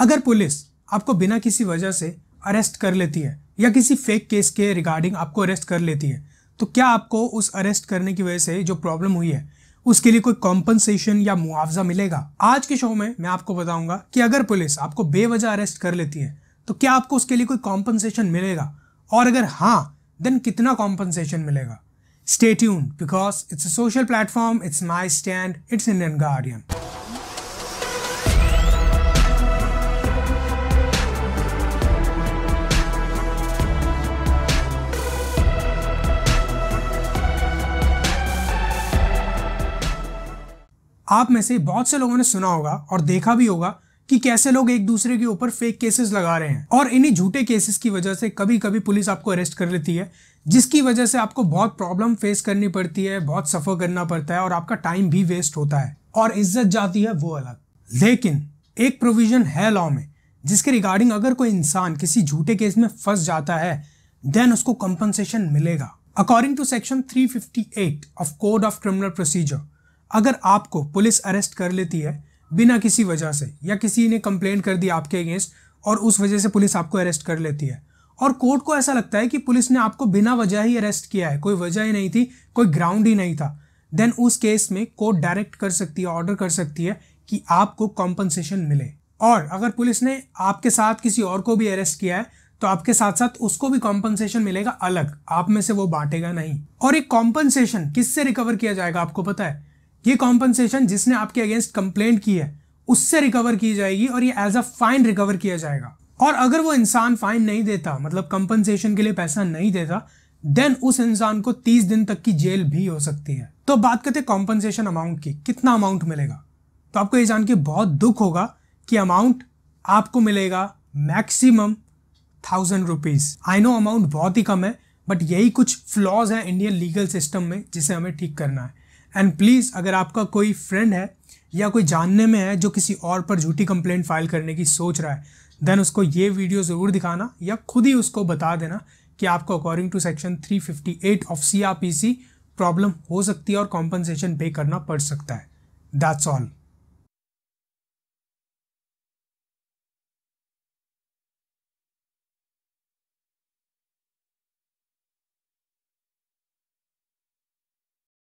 अगर पुलिस आपको बिना किसी वजह से अरेस्ट कर लेती है या किसी फेक केस के रिगार्डिंग आपको अरेस्ट कर लेती है तो क्या आपको उस अरेस्ट करने की वजह से जो प्रॉब्लम हुई है उसके लिए कोई कॉम्पनसेशन या मुआवजा मिलेगा आज के शो में मैं आपको बताऊंगा कि अगर पुलिस आपको बेवजह अरेस्ट कर लेती है तो क्या आपको उसके लिए कोई कॉम्पनसेशन मिलेगा और अगर हाँ देन कितना कॉम्पनसेशन मिलेगा stay tuned because it's social platform it's my stand it's Indian guardian आप में से बहुत से लोगों ने सुना होगा और देखा भी होगा कि कैसे लोग एक दूसरे के ऊपर फेक केसेस लगा रहे हैं और इन्हीं झूठे केसेस की वजह से कभी कभी पुलिस आपको अरेस्ट कर लेती है जिसकी वजह से आपको बहुत प्रॉब्लम फेस करनी पड़ती है बहुत सफ़र करना पड़ता है और आपका टाइम भी वेस्ट होता है और इज्जत जाती है वो अलग लेकिन एक प्रोविजन है लॉ में जिसके रिगार्डिंग अगर कोई इंसान किसी झूठे केस में फंस जाता है देन उसको कंपनसेशन मिलेगा according to section 358 of code of criminal procedure अगर आपको पुलिस अरेस्ट कर लेती है बिना किसी वजह से या किसी ने कंप्लेंट कर दी आपके अगेंस्ट और उस वजह से पुलिस आपको अरेस्ट कर लेती है और कोर्ट को ऐसा लगता है कि पुलिस ने आपको बिना वजह ही अरेस्ट किया है कोई वजह ही नहीं थी कोई ग्राउंड ही नहीं था देन उस केस में कोर्ट डायरेक्ट कर सकती है ऑर्डर कर सकती है कि आपको कॉम्पनसेशन मिले और अगर पुलिस ने आपके साथ किसी और को भी अरेस्ट किया है तो आपके साथ साथ उसको भी कॉम्पनसेशन मिलेगा अलग आप में से वो बांटेगा नहीं और एक कॉम्पनसेशन किससे रिकवर किया जाएगा आपको पता है ये कॉम्पनसेशन जिसने आपके अगेंस्ट कंप्लेंट की है उससे रिकवर की जाएगी और ये एज अ फाइन रिकवर किया जाएगा और अगर वो इंसान फाइन नहीं देता मतलब कंपनसेशन के लिए पैसा नहीं देता देन उस इंसान को तीस दिन तक की जेल भी हो सकती है तो बात करते कॉम्पनसेशन अमाउंट की कितना अमाउंट मिलेगा तो आपको ये जान के बहुत दुख होगा कि अमाउंट आपको मिलेगा maximum thousand rupees I know amount बहुत ही कम है बट यही कुछ फ्लॉज है इंडियन लीगल सिस्टम में जिसे हमें ठीक करना है एंड प्लीज़ अगर आपका कोई फ्रेंड है या कोई जानने में है जो किसी और पर झूठी कंप्लेंट फाइल करने की सोच रहा है देन उसको ये वीडियो ज़रूर दिखाना या खुद ही उसको बता देना कि आपको according to section 358 of C problem हो सकती है और कॉम्पनसेशन पे करना पड़ सकता है दैट्स ऑल